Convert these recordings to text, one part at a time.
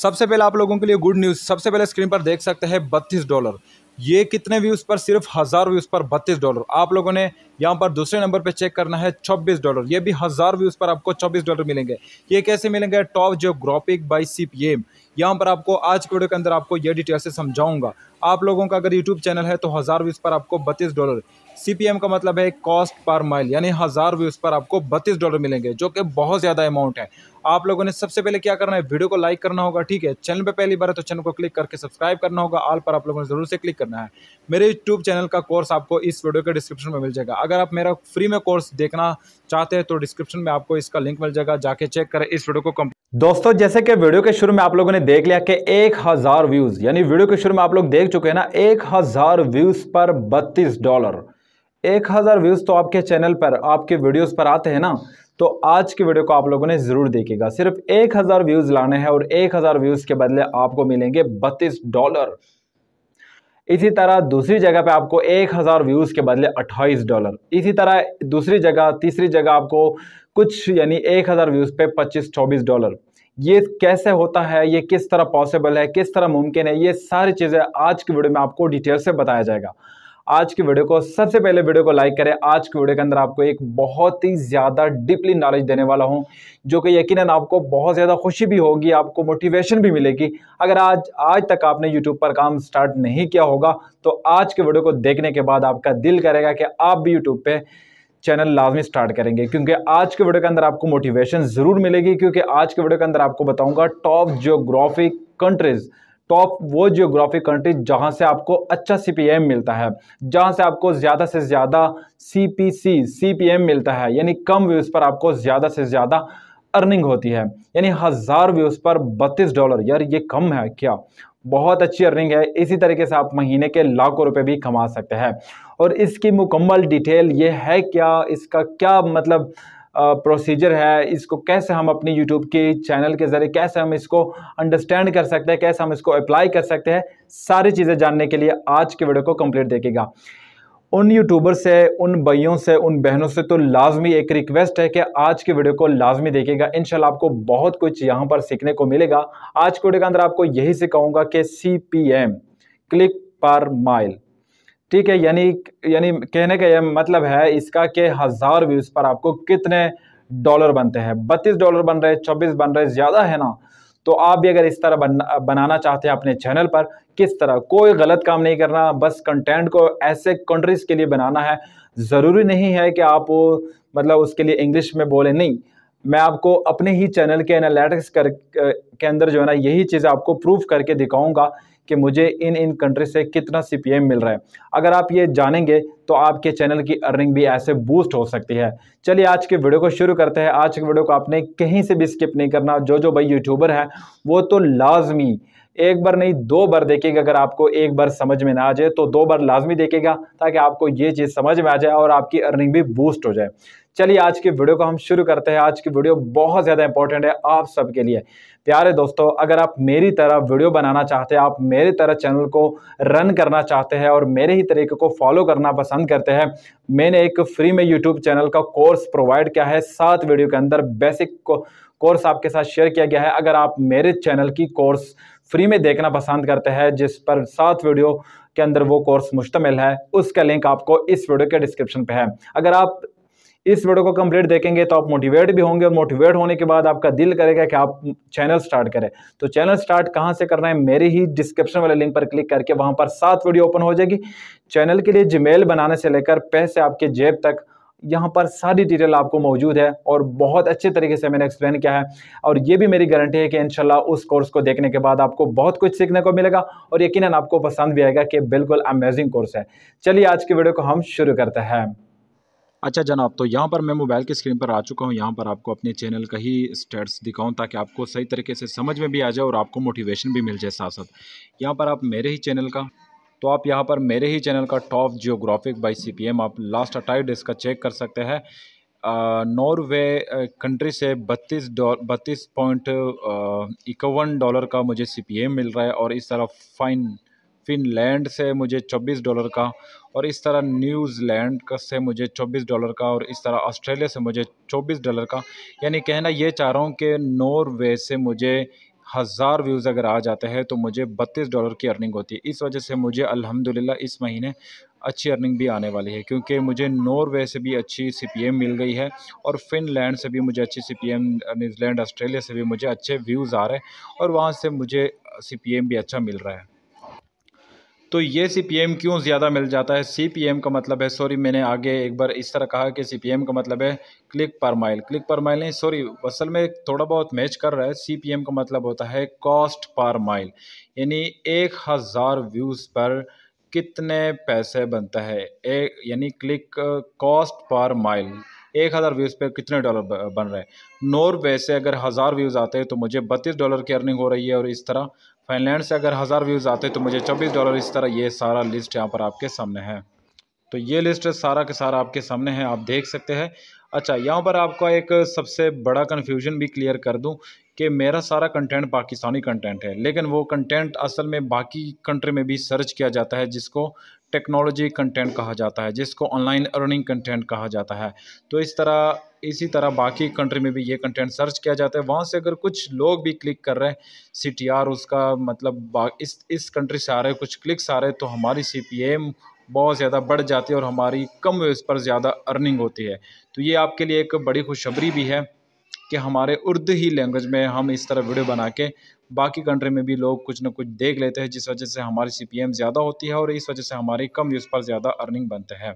सबसे पहले आप लोगों के लिए गुड न्यूज़ सबसे पहले स्क्रीन पर देख सकते हैं बत्तीस डॉलर ये कितने व्यूज़ पर सिर्फ हज़ार व्यूज़ पर बत्तीस डॉलर आप लोगों ने यहाँ पर दूसरे नंबर पे चेक करना है छब्बीस डॉलर ये भी हज़ार व्यूज़ पर आपको छब्बीस डॉलर मिलेंगे ये कैसे मिलेंगे top geographic by C P M यहाँ पर आपको आज के वीडियो के अंदर आपको ये डिटेल से समझाऊंगा आप लोगों का अगर यूट्यूब चैनल है तो हज़ार व्यूज़ पर आपको बत्तीस डॉलर सी का मतलब है कॉस्ट पर माइल यानी हज़ार व्यूज़ पर आपको बत्तीस डॉलर मिलेंगे जो कि बहुत ज़्यादा अमाउंट है आप लोगों ने सबसे पहले क्या करना है वीडियो को लाइक करना होगा ठीक है चैनल पे पहली बार है तो चैनल को क्लिक करके सब्सक्राइब करना होगा आल पर आप लोगों ने ज़रूर से क्लिक करना है मेरे यूट्यूब चैनल का कोर्स आपको इस वीडियो के डिस्क्रिप्शन में मिल जाएगा अगर आप मेरा फ्री में कोर्स देखना चाहते हैं तो डिस्क्रिप्शन में आपको इसका लिंक मिल जाएगा जाके चेक करें इस वीडियो को कंप्लीट दोस्तों जैसे कि वीडियो के शुरू में आप लोगों ने देख लिया कि एक हज़ार व्यूज़ यानी वीडियो के शुरू में आप लोग देख चुके हैं ना एक हज़ार व्यूज़ पर बत्तीस डॉलर एक हज़ार व्यूज़ तो आपके चैनल पर आपके वीडियोस पर आते हैं ना तो आज की वीडियो को आप लोगों ने ज़रूर देखेगा सिर्फ एक हज़ार व्यूज़ लाने हैं और एक हज़ार व्यूज़ के बदले आपको मिलेंगे बत्तीस डॉलर इसी तरह दूसरी जगह पे आपको एक हज़ार व्यूज़ के बदले अट्ठाईस डॉलर इसी तरह दूसरी जगह तीसरी जगह आपको कुछ यानी एक हज़ार व्यूज़ पे पच्चीस चौबीस डॉलर ये कैसे होता है ये किस तरह पॉसिबल है किस तरह मुमकिन है ये सारी चीज़ें आज की वीडियो में आपको डिटेल से बताया जाएगा आज की वीडियो को सबसे पहले वीडियो को लाइक करें आज की वीडियो के अंदर आपको एक बहुत ही ज़्यादा डीपली नॉलेज देने वाला हूँ जो कि यकीनन आपको बहुत ज़्यादा खुशी भी होगी आपको मोटिवेशन भी मिलेगी अगर आज आज तक आपने यूट्यूब पर काम स्टार्ट नहीं किया होगा तो आज के वीडियो को देखने के बाद आपका दिल करेगा कि आप भी यूट्यूब पर चैनल लाजमी स्टार्ट करेंगे क्योंकि आज के वीडियो के अंदर आपको मोटिवेशन ज़रूर मिलेगी क्योंकि आज के वीडियो के अंदर आपको बताऊंगा टॉप जियोग्राफिक कंट्रीज़ टॉप वो जियोग्राफिक कंट्री जहाँ से आपको अच्छा सी मिलता है जहाँ से आपको ज़्यादा से ज़्यादा सी पी मिलता है यानी कम व्यूज़ पर आपको ज़्यादा से ज़्यादा अर्निंग होती है यानी हज़ार व्यूज़ पर बत्तीस डॉलर यार ये कम है क्या बहुत अच्छी अर्निंग है इसी तरीके से आप महीने के लाखों रुपए भी कमा सकते हैं और इसकी मुकम्मल डिटेल ये है क्या इसका क्या मतलब प्रोसीजर है इसको कैसे हम अपनी यूट्यूब के चैनल के ज़रिए कैसे हम इसको अंडरस्टैंड कर सकते हैं कैसे हम इसको अप्लाई कर सकते हैं सारी चीज़ें जानने के लिए आज के वीडियो को कंप्लीट देखेगा उन यूट्यूबर से उन भइयों से उन बहनों से तो लाजमी एक रिक्वेस्ट है कि आज की वीडियो को लाजमी देखेगा इन आपको बहुत कुछ यहाँ पर सीखने को मिलेगा आज के वीडियो के अंदर आपको यही सिखाऊंगा कि C P M click per mile ठीक है यानी यानी कहने का यह मतलब है इसका कि हज़ार व्यूज़ पर आपको कितने डॉलर बनते हैं बत्तीस डॉलर बन रहे चौबीस बन रहे ज़्यादा है ना तो आप भी अगर इस तरह बन, बनाना चाहते हैं अपने चैनल पर किस तरह कोई गलत काम नहीं करना बस कंटेंट को ऐसे कंट्रीज़ के लिए बनाना है ज़रूरी नहीं है कि आप मतलब उसके लिए इंग्लिश में बोले नहीं मैं आपको अपने ही चैनल के एनालिटिक्स कर के अंदर जो है ना यही चीज़ आपको प्रूव करके दिखाऊंगा कि मुझे इन इन कंट्री से कितना सी मिल रहा है अगर आप ये जानेंगे तो आपके चैनल की अर्निंग भी ऐसे बूस्ट हो सकती है चलिए आज के वीडियो को शुरू करते हैं आज के वीडियो को आपने कहीं से भी स्किप नहीं करना जो जो भाई यूट्यूबर है वो तो लाजमी एक बार नहीं दो बार देखेगा अगर आपको एक बार समझ में ना आ जाए तो दो बार लाजमी देखेगा ताकि आपको ये चीज़ समझ में आ जाए और आपकी अर्निंग भी बूस्ट हो जाए चलिए आज की वीडियो को हम शुरू करते हैं आज की वीडियो बहुत ज़्यादा इंपॉर्टेंट है आप सबके लिए प्यारे दोस्तों अगर आप मेरी तरह वीडियो बनाना चाहते हैं आप मेरी तरह चैनल को रन करना चाहते हैं और मेरे ही तरीके को फॉलो करना पसंद करते हैं मैंने एक फ्री में यूट्यूब चैनल का कोर्स प्रोवाइड किया है सात वीडियो के अंदर बेसिक को कोर्स आपके साथ शेयर किया गया है अगर आप मेरे चैनल की कोर्स फ्री में देखना पसंद करते हैं जिस पर सात वीडियो के अंदर वो कोर्स मुश्तमिल है उसका लिंक आपको इस वीडियो के डिस्क्रिप्शन पे है अगर आप इस वीडियो को कंप्लीट देखेंगे तो आप मोटिवेट भी होंगे और मोटिवेट होने के बाद आपका दिल करेगा कि आप चैनल स्टार्ट करें तो चैनल स्टार्ट कहाँ से करना है मेरे ही डिस्क्रिप्शन वाले लिंक पर क्लिक करके वहाँ पर सात वीडियो ओपन हो जाएगी चैनल के लिए जीमेल बनाने से लेकर पैसे आपके जेब तक यहाँ पर सारी डिटेल आपको मौजूद है और बहुत अच्छे तरीके से मैंने एक्सप्लेन किया है और ये भी मेरी गारंटी है कि इनशाला उस कोर्स को देखने के बाद आपको बहुत कुछ सीखने को मिलेगा और यकीन आपको पसंद भी आएगा कि बिल्कुल अमेजिंग कोर्स है चलिए आज की वीडियो को हम शुरू करते हैं अच्छा जनाब तो यहाँ पर मैं मोबाइल की स्क्रीन पर आ चुका हूँ यहाँ पर आपको अपने चैनल का ही स्टेट्स दिखाऊँ ताकि आपको सही तरीके से समझ में भी आ जाए और आपको मोटिवेशन भी मिल जाए साथ साथ यहाँ पर आप मेरे ही चैनल का तो आप यहाँ पर मेरे ही चैनल का टॉप जियोग्राफिक बाई सी आप लास्ट डेज़ का चेक कर सकते हैं नॉर्वे कंट्री से बत्तीस डॉ बत्तीस पॉइंट इक्यावन डॉलर का मुझे सी मिल रहा है और इस तरह फाइन फिनलैंड से मुझे 24 डॉलर का और इस तरह न्यूजीलैंड से मुझे 24 डॉलर का और इस तरह ऑस्ट्रेलिया से मुझे 24 डॉलर का यानी कहना ये चाह रहा हूँ कि नॉर्वे से मुझे हज़ार व्यूज़ अगर आ जाते हैं तो मुझे बत्तीस डॉलर की अर्निंग होती है इस वजह से मुझे अल्हम्दुलिल्लाह इस महीने अच्छी अर्निंग भी आने वाली है क्योंकि मुझे नॉर्वे से भी अच्छी सी पी एम मिल गई है और फिनलैंड से भी मुझे अच्छी सी पी एम न्यूज़ीलैंड ऑस्ट्रेलिया से भी मुझे अच्छे व्यूज़ आ रहे हैं और वहाँ से मुझे सी पी एम भी अच्छा मिल रहा है तो ये सी पी एम क्यों ज़्यादा मिल जाता है सी पी एम का मतलब है सॉरी मैंने आगे एक बार इस तरह कहा कि सी पी एम का मतलब है click per mile click per mile नहीं सॉरी असल में थोड़ा बहुत मैच कर रहा है सी पी एम का मतलब होता है कॉस्ट पर माइल यानी एक हज़ार व्यूज़ पर कितने पैसे बनता है एक यानी क्लिक कॉस्ट पर माइल एक हज़ार व्यूज़ पर कितने डॉलर बन रहे हैं नॉर्वे से अगर हज़ार व्यूज़ आते हैं तो मुझे बत्तीस डॉलर की अर्निंग हो रही है और इस तरह फाइनलैंड से अगर हज़ार व्यूज़ आते तो मुझे चौबीस डॉलर इस तरह ये सारा लिस्ट यहाँ पर आपके सामने है तो ये लिस्ट सारा के सारा आपके सामने है आप देख सकते हैं अच्छा यहाँ पर आपका एक सबसे बड़ा कन्फ्यूजन भी क्लियर कर दूँ कि मेरा सारा कंटेंट पाकिस्तानी कंटेंट है लेकिन वो कंटेंट असल में बाकी कंट्री में भी सर्च किया जाता है जिसको टेक्नोलॉजी कंटेंट कहा जाता है जिसको ऑनलाइन अर्निंग कंटेंट कहा जाता है तो इस तरह इसी तरह बाकी कंट्री में भी ये कंटेंट सर्च किया जाता है वहाँ से अगर कुछ लोग भी क्लिक कर रहे हैं सी टी आर उसका मतलब इस इस कंट्री से आ रहे कुछ क्लिक्स आ रहे तो हमारी सी पी एम बहुत ज़्यादा बढ़ जाती है और हमारी कम इस पर ज़्यादा अर्निंग होती है तो ये आपके लिए एक बड़ी खुशखबरी भी है कि हमारे उर्दू ही लैंग्वेज में हम इस तरह वीडियो बना के बाकी कंट्री में भी लोग कुछ ना कुछ देख लेते हैं जिस वजह से हमारी सी ज़्यादा होती है और इस वजह से हमारी कम व्यूज़ पर ज़्यादा अर्निंग बनते हैं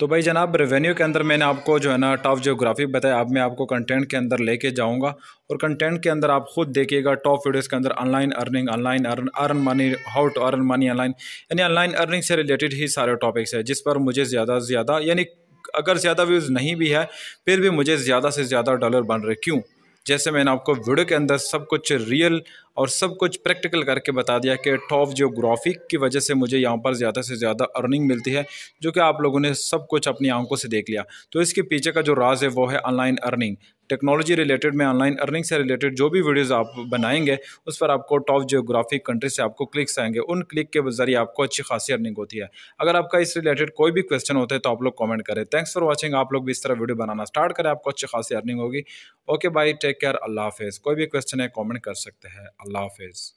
तो भाई जनाब रेवेन्यू के अंदर मैंने आपको जो है ना टॉप जियोग्राफी बताया अब मैं आपको कंटेंट के अंदर लेके जाऊंगा और कंटेंट के अंदर आप खुद देखिएगा टॉप वीडियोस के अंदर online earning online earn earn money how to earn money online यानी ऑनलाइन अर्निंग से रिलेटेड ही सारे टॉपिक्स है जिस पर मुझे ज़्यादा से ज़्यादा यानी अगर ज़्यादा व्यूज़ नहीं भी है फिर भी मुझे ज़्यादा से ज़्यादा डॉलर बन रहे क्यों जैसे मैंने आपको वीडियो के अंदर सब कुछ रियल और सब कुछ प्रैक्टिकल करके बता दिया कि टॉप जियोग्राफिक की वजह से मुझे यहाँ पर ज़्यादा से ज़्यादा अर्निंग मिलती है जो कि आप लोगों ने सब कुछ अपनी आंखों से देख लिया तो इसके पीछे का जो राज है वो है ऑनलाइन अर्निंग टेक्नोलॉजी रिलेटेड में ऑनलाइन अर्निंग से रिलेटेड जो भी वीडियोस आप बनाएंगे उस पर आपको टॉप जियोग्राफिक कंट्री से आपको क्लिक्स आएंगे उन क्लिक के ज़रिए आपको अच्छी खासी अर्निंग होती है अगर आपका इस रिलेटेड कोई भी क्वेश्चन होता है तो आप लोग कॉमेंट करें थैंक्स फॉर वॉचिंग आप लोग भी इस तरह वीडियो बनाना स्टार्ट करें आपको अच्छी खासी अर्निंग होगी ओके बाई टेक केयर अल्लाह हाफिज़ कोई भी क्वेश्चन है कॉमेंट कर सकते हैं love is.